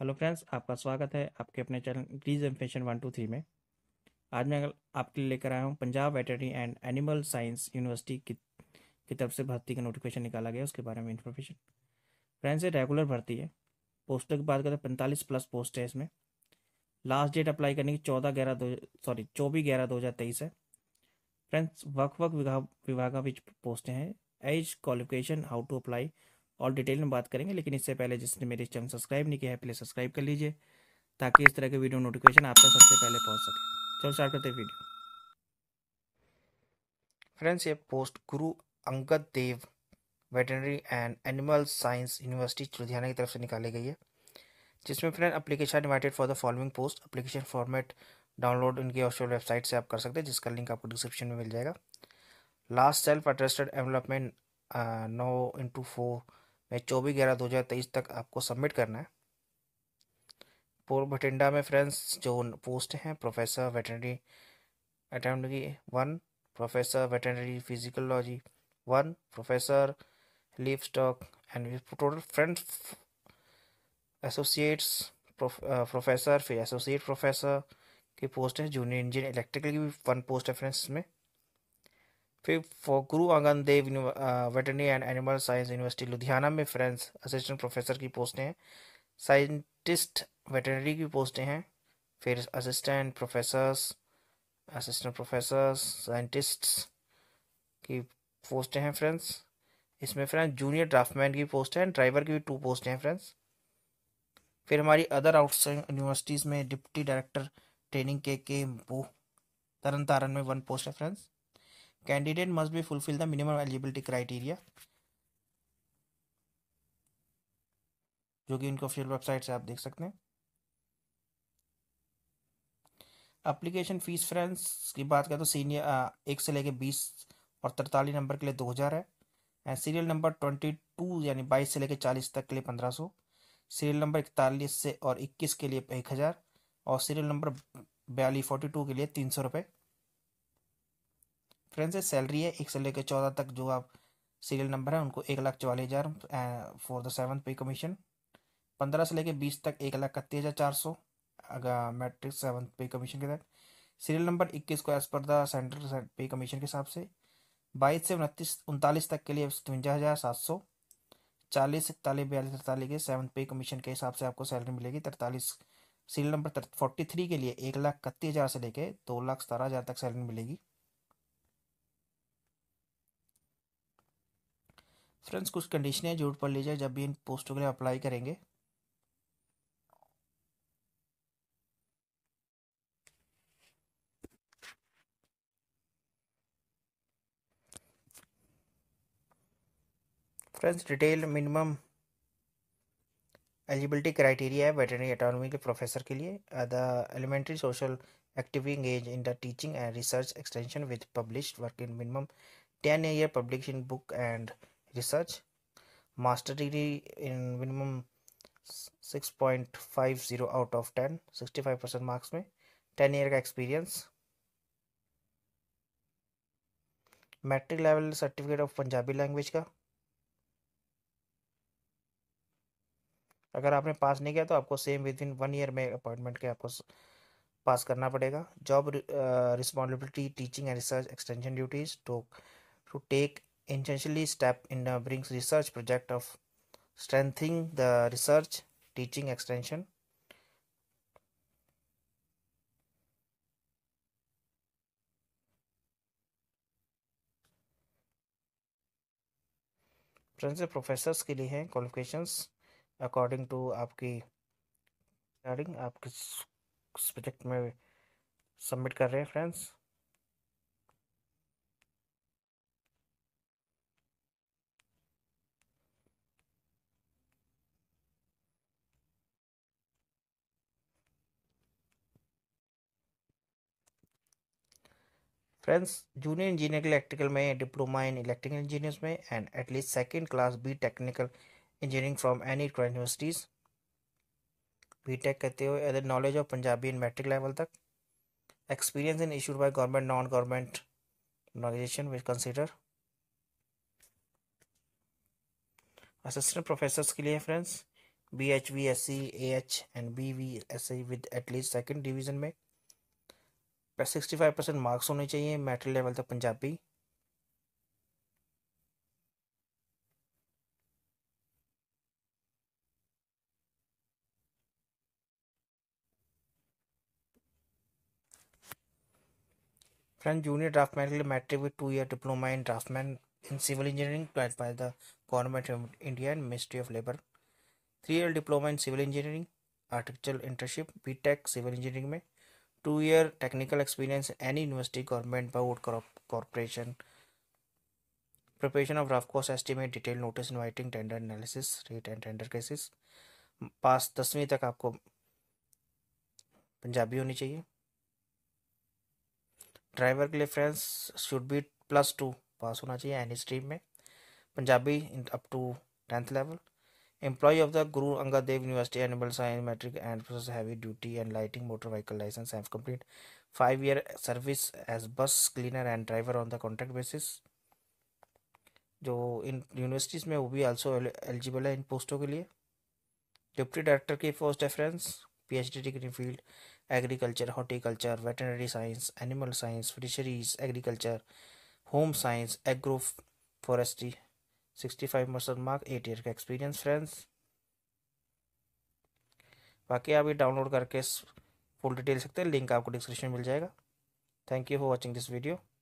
hello friends आपका स्वागत है आपके अपने चैनल ग्रीज इन्फेशन वन टू थ्री में आज मैं आपके लिए लेकर आया हूँ Punjab veterinary and animal science university की की तरफ से भर्ती का नोटिफिकेशन निकाला गया उसके बारे में इन्फॉर्मेशन फ्रेंड्स ये रेगुलर भर्ती है पोस्टों की बात करें तो पैंतालीस प्लस पोस्ट है इसमें लास्ट डेट अप्लाई करने की चौदह ग्यारह दो सॉरी चौबीस ग्यारह दो हज़ार तेईस है फ्रेंड्स वक् वक् विभाग विभागों पोस्टें हैं age qualification how to apply और डिटेल में बात करेंगे लेकिन इससे पहले जिसने मेरे चैनल सब्सक्राइब नहीं किया है प्लीज़ सब्सक्राइब कर लीजिए ताकि इस तरह के वीडियो नोटिफिकेशन आप तक सबसे पहले पहुँच सके चलो स्टार्ट करते हैं वीडियो फ्रेंड्स ये post Guru Angad Dev veterinary and animal science university Ludhiana की तरफ से निकाली गई है जिसमें friend application invited for the following post application format download उनकी ऑफिशियल वेबसाइट से आप कर सकते हैं जिसका लिंक आपको डिस्क्रिप्शन में मिल जाएगा last self attested development no into four में चौबीस ग्यारह दो हज़ार तेईस तक आपको सबमिट करना है पूर्व बठिंडा में फ्रेंड्स जो पोस्ट हैं professor veterinary entomology one professor veterinary physiology one professor livestock and total friends associates professor फिर एसोसिएट प्रोफेसर की पोस्ट है जूनियर इंजीनियर इलेक्ट्रिकल की भी वन पोस्ट है फ्रेंड्स में fifth Guru Angad Dev veterinary and animal science university Ludhiana में friends assistant professor की पोस्टें हैं साइंटिस्ट वेटनरी की पोस्टें हैं फिर assistant professors assistant professor scientist की पोस्टें हैं फ्रेंड्स इसमें फ्रेंड्स जूनियर ड्राफ्टमैन की पोस्ट है ड्राइवर की भी टू पोस्ट हैं फ्रेंड्स फिर हमारी अदर आउटसाइड यूनिवर्सिटीज़ में डिप्टी डायरेक्टर ट्रेनिंग के के वो तरन तारण में वन पोस्ट है friends candidate must be fulfil the minimum eligibility criteria जो कि इनकी ऑफिशियल वेबसाइट से आप देख सकते हैं अप्लीकेशन फीस फ्रेंड्स की बात करें तो सीनियर एक से लेके बीस और तरतालीस नंबर के लिए दो हज़ार है and serial number twenty two यानी बाईस से लेके चालीस तक के लिए पंद्रह सौ सीरियल नंबर इकतालीस से और इक्कीस के लिए एक हज़ार और सीरियल नंबर बयालीस फोर्टी टू के लिए तीन सौ रुपये फ्रेंड्स सैलरी है एक से लेकर चौदह तक जो आप सीरियल नंबर है उनको एक लाख चौवालीस हज़ार for the seven pay commission पंद्रह से लेकर बीस तक एक लाख इकतीस हज़ार चार सौ अगर मैट्रिक सेवन पे कमीशन के तहत सीरियल नंबर इक्कीस को एज पर द सेंट्रल पे कमीशन के हिसाब से बाईस से उनतीस उनतालीस तक के लिए सतवंजा हज़ार सात सौ चालीस इकतालीस बयालीस तरतालीस के सेवन पे कमीशन के हिसाब से आपको सैलरी मिलेगी तरतालीस सीरियल नंबर फोर्टी थ्री के लिए एक लाख इकतीस हज़ार से लेकर दो लाख सतारह हज़ार तक सैलरी मिलेगी फ्रेंड्स कुछ कंडीशन है जरूर पढ़ लीजिए जब भी इन पोस्टों के लिए अप्लाई करेंगे friends detail minimum eligibility criteria है वेटरनरी अटॉर्मी के प्रोफेसर के लिए the elementary social activity engage in the teaching and research extension with published work in minimum ten year publish in book and minimum six point five zero 6.50 of ten 10 65 percent marks में 10 year का experience matric level certificate of Punjabi language का अगर आपने पास नहीं किया तो आपको same with within one year में अपॉइंटमेंट के आपको पास करना पड़ेगा job responsibility teaching and research extension duties to to take intentionally step in the brings research project of strengthening the research teaching extension friends ये professors के लिए हैं qualifications according to आपकी रिगार्डिंग आप किस प्रोजेक्ट में सबमिट कर रहे हैं friends friends junior engineering electrical में डिप्लोमा इन इलेक्ट्रिकल इंजीनियर्स में and at least second class B technical engineering from any universities B tech कहते हुए a knowledge of Punjabi in matric level तक experience in issued by government non government organisation which consider assistant professor के लिए friends B H V S C A H and B V S C with at least second division में sixty five percent marks होने चाहिए metric level तक Punjabi friend junior draftsman के लिए matric with two year diploma in draftsman in civil engineering applied by the government of India and ministry of labour three year diploma in civil engineering article internship B tech civil engineering में two year technical experience any university government board corporation preparation of rough course estimate detail notice inviting tender analysis rate and tender cases pass दसवीं तक आपको पंजाबी होनी चाहिए driver के लिए friends should be plus two pass होना चाहिए any stream में Punjabi up to tenth level employ of the Guru Angad Dev university animal science matric and process heavy duty and lighting motor vehicle licence have complete five year service as bus cleaner and driver on the contract basis जो इन universities में वो भी also eligible है इन पोस्टों के लिए deputy director की first reference P H D degree field agriculture horticulture veterinary science animal science fisheries agriculture home science agro forestry sixty five percent mark at year का एक्सपीरियंस फ्रेंड्स बाकी आप ये download करके फुल डिटेल सकते हैं link आपको description मिल जाएगा thank you for watching this video